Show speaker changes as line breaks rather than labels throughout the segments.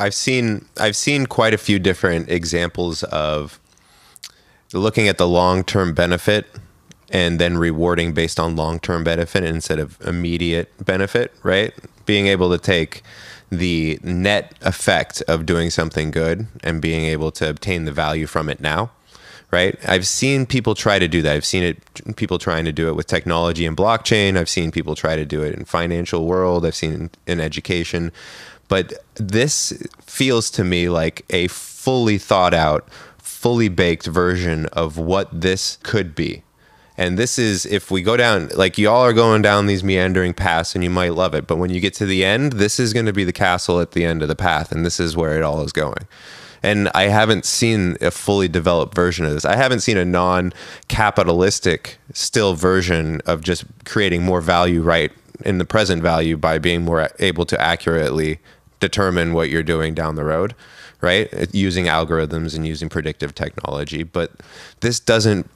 I've seen I've seen quite a few different examples of looking at the long term benefit and then rewarding based on long term benefit instead of immediate benefit, right? Being able to take the net effect of doing something good and being able to obtain the value from it now, right? I've seen people try to do that. I've seen it people trying to do it with technology and blockchain. I've seen people try to do it in financial world. I've seen in education but this feels to me like a fully thought out, fully baked version of what this could be. And this is if we go down, like y'all are going down these meandering paths and you might love it. But when you get to the end, this is going to be the castle at the end of the path. And this is where it all is going. And I haven't seen a fully developed version of this. I haven't seen a non capitalistic still version of just creating more value right in the present value by being more able to accurately determine what you're doing down the road, right? Using algorithms and using predictive technology. But this doesn't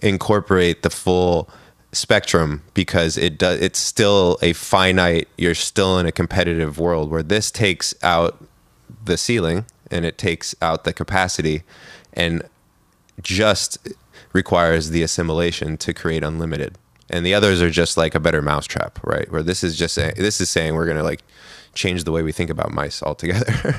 incorporate the full spectrum because it does it's still a finite you're still in a competitive world where this takes out the ceiling and it takes out the capacity and just requires the assimilation to create unlimited and the others are just like a better mousetrap, right? Where this is just saying, this is saying we're going to like change the way we think about mice altogether.